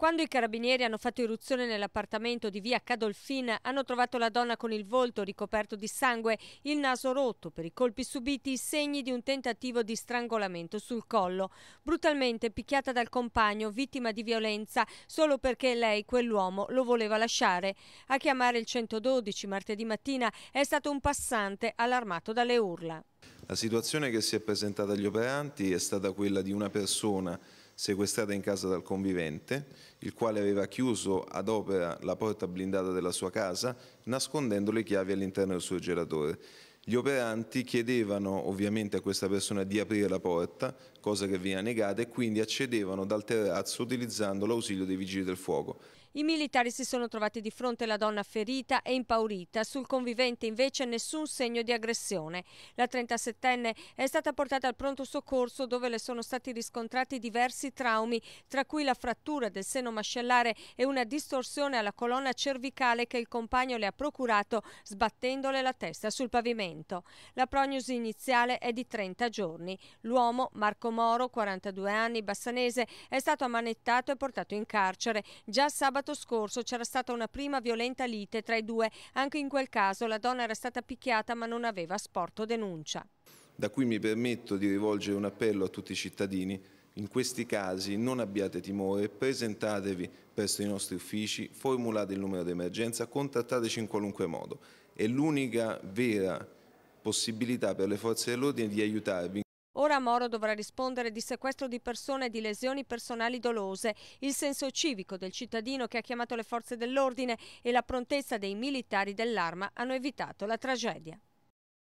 Quando i carabinieri hanno fatto irruzione nell'appartamento di via Cadolfin, hanno trovato la donna con il volto ricoperto di sangue, il naso rotto per i colpi subiti, i segni di un tentativo di strangolamento sul collo. Brutalmente picchiata dal compagno, vittima di violenza, solo perché lei, quell'uomo, lo voleva lasciare. A chiamare il 112 martedì mattina è stato un passante allarmato dalle urla. La situazione che si è presentata agli operanti è stata quella di una persona sequestrata in casa dal convivente, il quale aveva chiuso ad opera la porta blindata della sua casa, nascondendo le chiavi all'interno del suo gelatore. Gli operanti chiedevano ovviamente a questa persona di aprire la porta, cosa che viene negata, e quindi accedevano dal terrazzo utilizzando l'ausilio dei vigili del fuoco. I militari si sono trovati di fronte alla donna ferita e impaurita, sul convivente invece nessun segno di aggressione. La 37enne è stata portata al pronto soccorso dove le sono stati riscontrati diversi traumi, tra cui la frattura del seno mascellare e una distorsione alla colonna cervicale che il compagno le ha procurato sbattendole la testa sul pavimento trattamento. La prognosi iniziale è di 30 giorni. L'uomo, Marco Moro, 42 anni, bassanese, è stato ammanettato e portato in carcere. Già sabato scorso c'era stata una prima violenta lite tra i due. Anche in quel caso la donna era stata picchiata ma non aveva sporto denuncia. Da qui mi permetto di rivolgere un appello a tutti i cittadini. In questi casi non abbiate timore, presentatevi presso i nostri uffici, formulate il numero d'emergenza, contattateci in qualunque modo. È l'unica vera possibilità per le forze dell'ordine di aiutarvi. Ora Moro dovrà rispondere di sequestro di persone e di lesioni personali dolose. Il senso civico del cittadino che ha chiamato le forze dell'ordine e la prontezza dei militari dell'arma hanno evitato la tragedia.